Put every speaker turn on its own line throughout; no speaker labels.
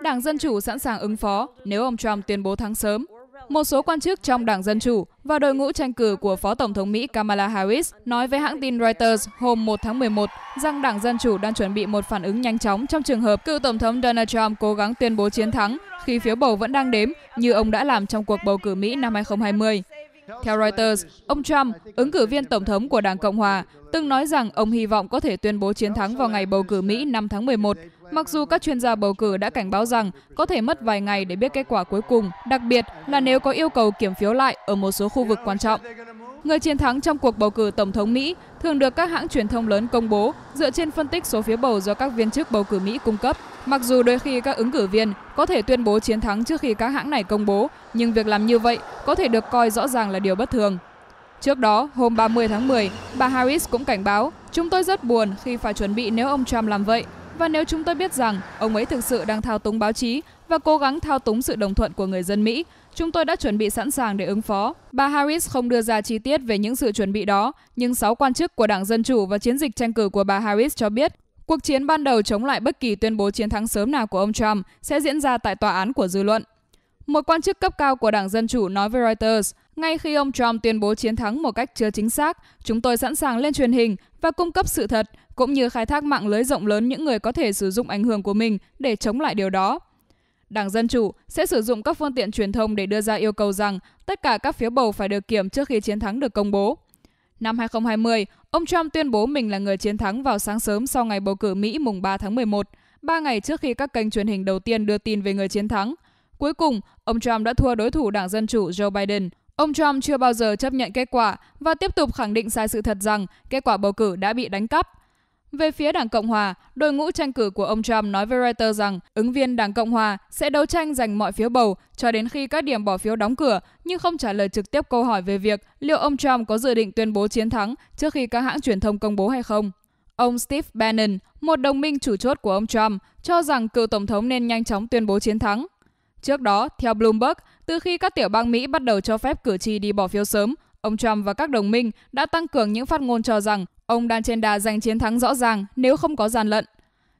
Đảng Dân Chủ sẵn sàng ứng phó nếu ông Trump tuyên bố thắng sớm. Một số quan chức trong Đảng Dân Chủ và đội ngũ tranh cử của Phó Tổng thống Mỹ Kamala Harris nói với hãng tin Reuters hôm 1 tháng 11 rằng Đảng Dân Chủ đang chuẩn bị một phản ứng nhanh chóng trong trường hợp cựu Tổng thống Donald Trump cố gắng tuyên bố chiến thắng khi phiếu bầu vẫn đang đếm như ông đã làm trong cuộc bầu cử Mỹ năm 2020. Theo Reuters, ông Trump, ứng cử viên tổng thống của Đảng Cộng Hòa, từng nói rằng ông hy vọng có thể tuyên bố chiến thắng vào ngày bầu cử Mỹ 5 tháng 11 Mặc dù các chuyên gia bầu cử đã cảnh báo rằng có thể mất vài ngày để biết kết quả cuối cùng, đặc biệt là nếu có yêu cầu kiểm phiếu lại ở một số khu vực quan trọng. Người chiến thắng trong cuộc bầu cử tổng thống Mỹ thường được các hãng truyền thông lớn công bố dựa trên phân tích số phiếu bầu do các viên chức bầu cử Mỹ cung cấp. Mặc dù đôi khi các ứng cử viên có thể tuyên bố chiến thắng trước khi các hãng này công bố, nhưng việc làm như vậy có thể được coi rõ ràng là điều bất thường. Trước đó, hôm 30 tháng 10, bà Harris cũng cảnh báo, chúng tôi rất buồn khi phải chuẩn bị nếu ông Trump làm vậy, và nếu chúng tôi biết rằng ông ấy thực sự đang thao túng báo chí và cố gắng thao túng sự đồng thuận của người dân Mỹ, chúng tôi đã chuẩn bị sẵn sàng để ứng phó. Bà Harris không đưa ra chi tiết về những sự chuẩn bị đó, nhưng sáu quan chức của Đảng Dân Chủ và chiến dịch tranh cử của bà Harris cho biết cuộc chiến ban đầu chống lại bất kỳ tuyên bố chiến thắng sớm nào của ông Trump sẽ diễn ra tại tòa án của dư luận. Một quan chức cấp cao của Đảng Dân Chủ nói với Reuters, ngay khi ông Trump tuyên bố chiến thắng một cách chưa chính xác, chúng tôi sẵn sàng lên truyền hình và cung cấp sự thật, cũng như khai thác mạng lưới rộng lớn những người có thể sử dụng ảnh hưởng của mình để chống lại điều đó. Đảng Dân Chủ sẽ sử dụng các phương tiện truyền thông để đưa ra yêu cầu rằng tất cả các phiếu bầu phải được kiểm trước khi chiến thắng được công bố. Năm 2020, ông Trump tuyên bố mình là người chiến thắng vào sáng sớm sau ngày bầu cử Mỹ mùng 3 tháng 11, ba ngày trước khi các kênh truyền hình đầu tiên đưa tin về người chiến thắng. Cuối cùng, ông Trump đã thua đối thủ Đảng Dân Chủ Joe Biden – Ông Trump chưa bao giờ chấp nhận kết quả và tiếp tục khẳng định sai sự thật rằng kết quả bầu cử đã bị đánh cắp. Về phía Đảng Cộng Hòa, đội ngũ tranh cử của ông Trump nói với Reuters rằng ứng viên Đảng Cộng Hòa sẽ đấu tranh giành mọi phiếu bầu cho đến khi các điểm bỏ phiếu đóng cửa, nhưng không trả lời trực tiếp câu hỏi về việc liệu ông Trump có dự định tuyên bố chiến thắng trước khi các hãng truyền thông công bố hay không. Ông Steve Bannon, một đồng minh chủ chốt của ông Trump, cho rằng cựu tổng thống nên nhanh chóng tuyên bố chiến thắng. Trước đó, theo Bloomberg, từ khi các tiểu bang Mỹ bắt đầu cho phép cử tri đi bỏ phiếu sớm, ông Trump và các đồng minh đã tăng cường những phát ngôn cho rằng ông đang trên đà giành chiến thắng rõ ràng nếu không có gian lận.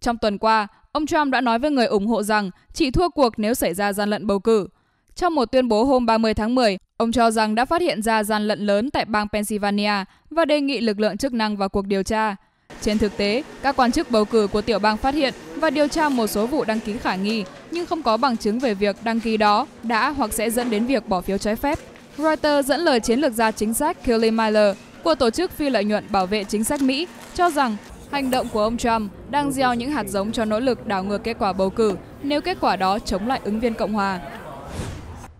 Trong tuần qua, ông Trump đã nói với người ủng hộ rằng chỉ thua cuộc nếu xảy ra gian lận bầu cử. Trong một tuyên bố hôm 30 tháng 10, ông cho rằng đã phát hiện ra gian lận lớn tại bang Pennsylvania và đề nghị lực lượng chức năng vào cuộc điều tra. Trên thực tế, các quan chức bầu cử của tiểu bang phát hiện và điều tra một số vụ đăng ký khả nghi nhưng không có bằng chứng về việc đăng ký đó đã hoặc sẽ dẫn đến việc bỏ phiếu trái phép. Reuters dẫn lời chiến lược gia chính sách Kelly Miller của tổ chức phi lợi nhuận bảo vệ chính sách Mỹ cho rằng hành động của ông Trump đang gieo những hạt giống cho nỗ lực đảo ngược kết quả bầu cử nếu kết quả đó chống lại ứng viên Cộng hòa.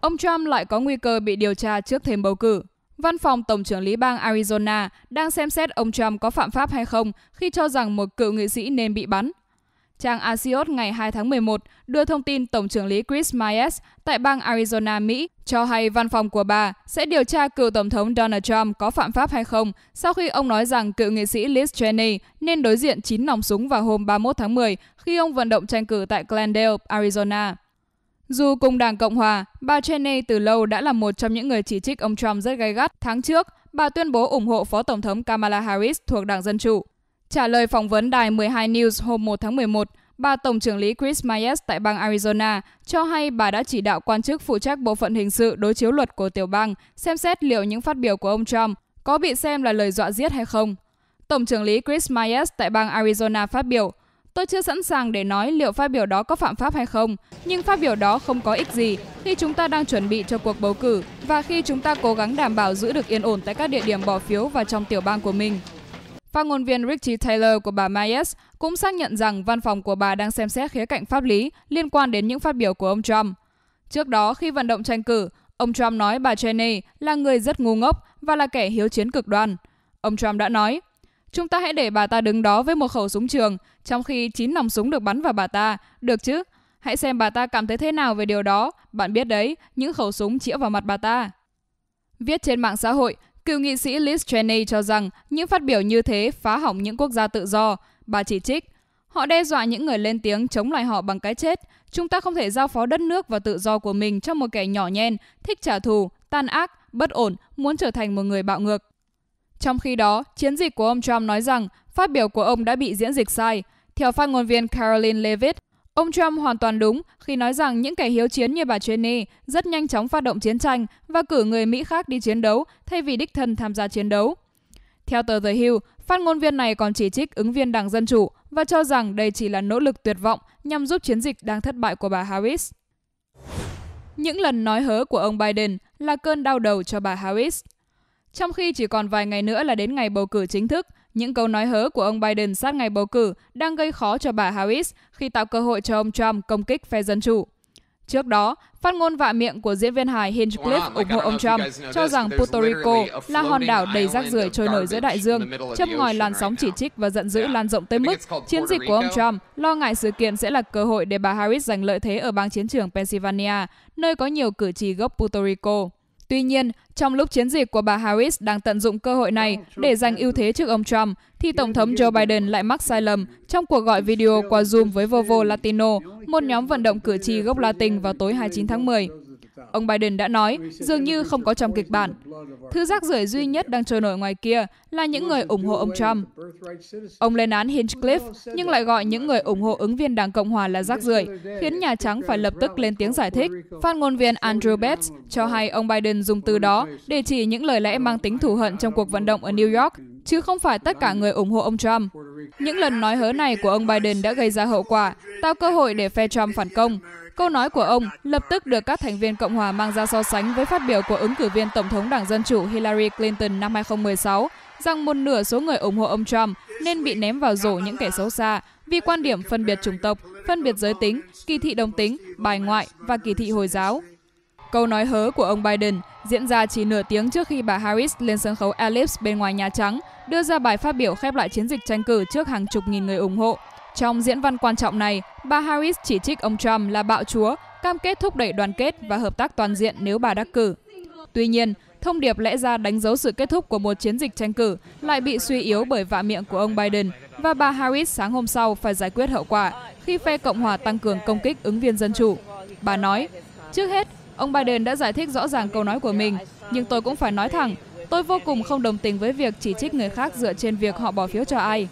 Ông Trump lại có nguy cơ bị điều tra trước thêm bầu cử. Văn phòng Tổng trưởng lý bang Arizona đang xem xét ông Trump có phạm pháp hay không khi cho rằng một cựu nghị sĩ nên bị bắn Trang Axios ngày 2 tháng 11 đưa thông tin Tổng trưởng lý Chris Myers tại bang Arizona, Mỹ cho hay văn phòng của bà sẽ điều tra cựu Tổng thống Donald Trump có phạm pháp hay không sau khi ông nói rằng cựu nghị sĩ Liz Cheney nên đối diện 9 nòng súng vào hôm 31 tháng 10 khi ông vận động tranh cử tại Glendale, Arizona. Dù cùng đảng Cộng Hòa, bà Cheney từ lâu đã là một trong những người chỉ trích ông Trump rất gay gắt. Tháng trước, bà tuyên bố ủng hộ Phó Tổng thống Kamala Harris thuộc đảng Dân Chủ. Trả lời phỏng vấn đài 12 News hôm 1 tháng 11, bà Tổng trưởng lý Chris Myers tại bang Arizona cho hay bà đã chỉ đạo quan chức phụ trách bộ phận hình sự đối chiếu luật của tiểu bang xem xét liệu những phát biểu của ông Trump có bị xem là lời dọa giết hay không. Tổng trưởng lý Chris Myers tại bang Arizona phát biểu, Tôi chưa sẵn sàng để nói liệu phát biểu đó có phạm pháp hay không, nhưng phát biểu đó không có ích gì khi chúng ta đang chuẩn bị cho cuộc bầu cử và khi chúng ta cố gắng đảm bảo giữ được yên ổn tại các địa điểm bỏ phiếu và trong tiểu bang của mình. Phát ngôn viên Richie Taylor của bà Myers cũng xác nhận rằng văn phòng của bà đang xem xét khía cạnh pháp lý liên quan đến những phát biểu của ông Trump. Trước đó, khi vận động tranh cử, ông Trump nói bà Cheney là người rất ngu ngốc và là kẻ hiếu chiến cực đoan. Ông Trump đã nói, chúng ta hãy để bà ta đứng đó với một khẩu súng trường, trong khi 9 nòng súng được bắn vào bà ta, được chứ? Hãy xem bà ta cảm thấy thế nào về điều đó, bạn biết đấy, những khẩu súng chĩa vào mặt bà ta. Viết trên mạng xã hội, Cựu nghị sĩ Liz Cheney cho rằng những phát biểu như thế phá hỏng những quốc gia tự do. Bà chỉ trích, họ đe dọa những người lên tiếng chống lại họ bằng cái chết. Chúng ta không thể giao phó đất nước và tự do của mình cho một kẻ nhỏ nhen, thích trả thù, tan ác, bất ổn, muốn trở thành một người bạo ngược. Trong khi đó, chiến dịch của ông Trump nói rằng phát biểu của ông đã bị diễn dịch sai. Theo phát ngôn viên Caroline Levitt, Ông Trump hoàn toàn đúng khi nói rằng những kẻ hiếu chiến như bà Cheney rất nhanh chóng phát động chiến tranh và cử người Mỹ khác đi chiến đấu thay vì đích thân tham gia chiến đấu. Theo tờ The Hill, phát ngôn viên này còn chỉ trích ứng viên Đảng Dân Chủ và cho rằng đây chỉ là nỗ lực tuyệt vọng nhằm giúp chiến dịch đang thất bại của bà Harris. Những lần nói hớ của ông Biden là cơn đau đầu cho bà Harris. Trong khi chỉ còn vài ngày nữa là đến ngày bầu cử chính thức, những câu nói hớ của ông Biden sát ngày bầu cử đang gây khó cho bà Harris khi tạo cơ hội cho ông Trump công kích phe dân chủ. Trước đó, phát ngôn vạ miệng của diễn viên hài Hinchcliffe ủng hộ ông Trump cho rằng Puerto Rico là hòn đảo đầy rác rưởi trôi nổi giữa đại dương, châm ngòi làn sóng chỉ trích và giận dữ lan rộng tới mức chiến dịch của ông Trump lo ngại sự kiện sẽ là cơ hội để bà Harris giành lợi thế ở bang chiến trường Pennsylvania, nơi có nhiều cử tri gốc Puerto Rico. Tuy nhiên, trong lúc chiến dịch của bà Harris đang tận dụng cơ hội này để giành ưu thế trước ông Trump, thì Tổng thống Joe Biden lại mắc sai lầm trong cuộc gọi video qua Zoom với Vovo Latino, một nhóm vận động cử tri gốc Latin vào tối 29 tháng 10. Ông Biden đã nói, dường như không có trong kịch bản. Thứ rác rưởi duy nhất đang trôi nổi ngoài kia là những người ủng hộ ông Trump. Ông lên án Hinchcliffe nhưng lại gọi những người ủng hộ ứng viên Đảng Cộng Hòa là rác rưởi, khiến Nhà Trắng phải lập tức lên tiếng giải thích. Phát ngôn viên Andrew Bates cho hay ông Biden dùng từ đó để chỉ những lời lẽ mang tính thù hận trong cuộc vận động ở New York, chứ không phải tất cả người ủng hộ ông Trump. Những lần nói hớ này của ông Biden đã gây ra hậu quả, tạo cơ hội để phe Trump phản công. Câu nói của ông lập tức được các thành viên Cộng hòa mang ra so sánh với phát biểu của ứng cử viên Tổng thống Đảng Dân Chủ Hillary Clinton năm 2016 rằng một nửa số người ủng hộ ông Trump nên bị ném vào rổ những kẻ xấu xa vì quan điểm phân biệt chủng tộc, phân biệt giới tính, kỳ thị đồng tính, bài ngoại và kỳ thị Hồi giáo. Câu nói hớ của ông Biden diễn ra chỉ nửa tiếng trước khi bà Harris lên sân khấu Ellipse bên ngoài Nhà Trắng đưa ra bài phát biểu khép lại chiến dịch tranh cử trước hàng chục nghìn người ủng hộ trong diễn văn quan trọng này, bà Harris chỉ trích ông Trump là bạo chúa, cam kết thúc đẩy đoàn kết và hợp tác toàn diện nếu bà đắc cử. Tuy nhiên, thông điệp lẽ ra đánh dấu sự kết thúc của một chiến dịch tranh cử lại bị suy yếu bởi vạ miệng của ông Biden và bà Harris sáng hôm sau phải giải quyết hậu quả khi phe Cộng hòa tăng cường công kích ứng viên dân chủ. Bà nói, trước hết, ông Biden đã giải thích rõ ràng câu nói của mình, nhưng tôi cũng phải nói thẳng, tôi vô cùng không đồng tình với việc chỉ trích người khác dựa trên việc họ bỏ phiếu cho ai.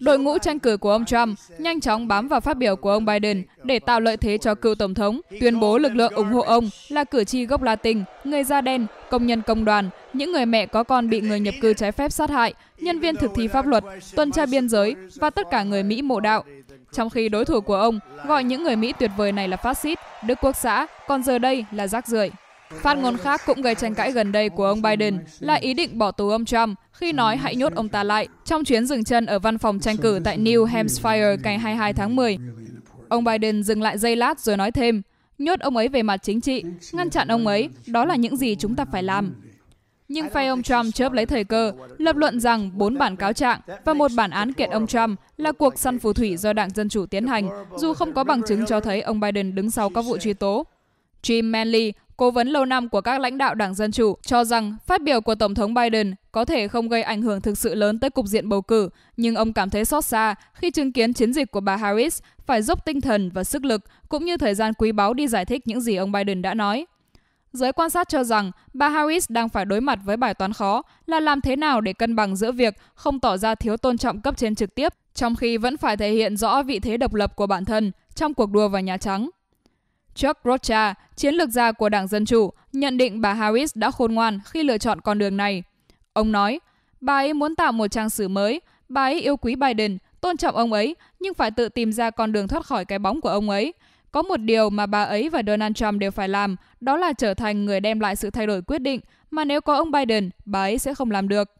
Đội ngũ tranh cử của ông Trump nhanh chóng bám vào phát biểu của ông Biden để tạo lợi thế cho cựu tổng thống, tuyên bố lực lượng ủng hộ ông là cử tri gốc Latin, người da đen, công nhân công đoàn, những người mẹ có con bị người nhập cư trái phép sát hại, nhân viên thực thi pháp luật, tuần tra biên giới và tất cả người Mỹ mộ đạo. Trong khi đối thủ của ông gọi những người Mỹ tuyệt vời này là phát xít, Đức Quốc xã, còn giờ đây là rác rưởi. Phát ngôn khác cũng gây tranh cãi gần đây của ông Biden là ý định bỏ tù ông Trump khi nói hãy nhốt ông ta lại trong chuyến dừng chân ở văn phòng tranh cử tại New Hampshire ngày 22 tháng 10. Ông Biden dừng lại giây lát rồi nói thêm, nhốt ông ấy về mặt chính trị, ngăn chặn ông ấy, đó là những gì chúng ta phải làm. Nhưng phe ông Trump chớp lấy thời cơ, lập luận rằng bốn bản cáo trạng và một bản án kiện ông Trump là cuộc săn phù thủy do Đảng Dân Chủ tiến hành, dù không có bằng chứng cho thấy ông Biden đứng sau các vụ truy tố. Jim Manley, cố vấn lâu năm của các lãnh đạo Đảng Dân Chủ, cho rằng phát biểu của Tổng thống Biden có thể không gây ảnh hưởng thực sự lớn tới cục diện bầu cử, nhưng ông cảm thấy xót xa khi chứng kiến chiến dịch của bà Harris phải dốc tinh thần và sức lực cũng như thời gian quý báu đi giải thích những gì ông Biden đã nói. Giới quan sát cho rằng bà Harris đang phải đối mặt với bài toán khó là làm thế nào để cân bằng giữa việc không tỏ ra thiếu tôn trọng cấp trên trực tiếp, trong khi vẫn phải thể hiện rõ vị thế độc lập của bản thân trong cuộc đua vào Nhà Trắng. Chuck Rocha, chiến lược gia của Đảng Dân Chủ, nhận định bà Harris đã khôn ngoan khi lựa chọn con đường này. Ông nói, bà ấy muốn tạo một trang sử mới, bà ấy yêu quý Biden, tôn trọng ông ấy, nhưng phải tự tìm ra con đường thoát khỏi cái bóng của ông ấy. Có một điều mà bà ấy và Donald Trump đều phải làm, đó là trở thành người đem lại sự thay đổi quyết định, mà nếu có ông Biden, bà ấy sẽ không làm được.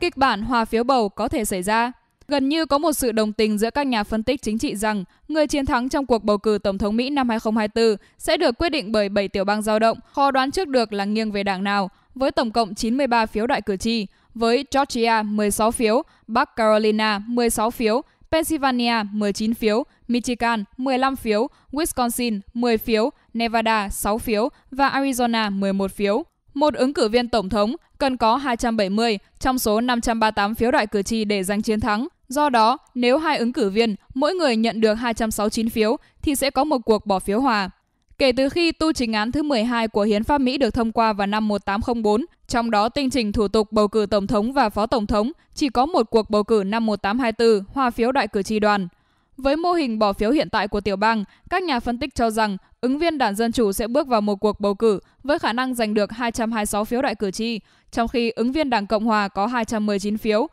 Kịch bản hòa phiếu bầu có thể xảy ra. Gần như có một sự đồng tình giữa các nhà phân tích chính trị rằng người chiến thắng trong cuộc bầu cử Tổng thống Mỹ năm 2024 sẽ được quyết định bởi 7 tiểu bang dao động, khó đoán trước được là nghiêng về đảng nào, với tổng cộng 93 phiếu đại cử tri, với Georgia 16 phiếu, Bắc Carolina 16 phiếu, Pennsylvania 19 phiếu, Michigan 15 phiếu, Wisconsin 10 phiếu, Nevada 6 phiếu và Arizona 11 phiếu. Một ứng cử viên tổng thống cần có 270 trong số 538 phiếu đại cử tri để giành chiến thắng. Do đó, nếu hai ứng cử viên mỗi người nhận được 269 phiếu thì sẽ có một cuộc bỏ phiếu hòa. Kể từ khi tu chính án thứ 12 của Hiến pháp Mỹ được thông qua vào năm 1804, trong đó tinh trình thủ tục bầu cử tổng thống và phó tổng thống chỉ có một cuộc bầu cử năm 1824 hòa phiếu đại cử tri đoàn. Với mô hình bỏ phiếu hiện tại của tiểu bang, các nhà phân tích cho rằng ứng viên Đảng Dân Chủ sẽ bước vào một cuộc bầu cử với khả năng giành được 226 phiếu đại cử tri, trong khi ứng viên Đảng Cộng Hòa có 219 phiếu,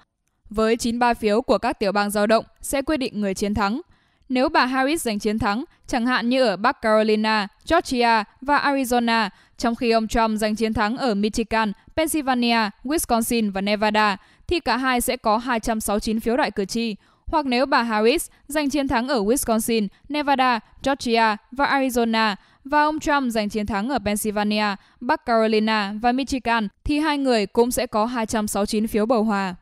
với 93 phiếu của các tiểu bang dao động sẽ quyết định người chiến thắng. Nếu bà Harris giành chiến thắng, chẳng hạn như ở Bắc Carolina, Georgia và Arizona, trong khi ông Trump giành chiến thắng ở Michigan, Pennsylvania, Wisconsin và Nevada, thì cả hai sẽ có 269 phiếu đại cử tri. Hoặc nếu bà Harris giành chiến thắng ở Wisconsin, Nevada, Georgia và Arizona, và ông Trump giành chiến thắng ở Pennsylvania, Bắc Carolina và Michigan, thì hai người cũng sẽ có 269 phiếu bầu hòa.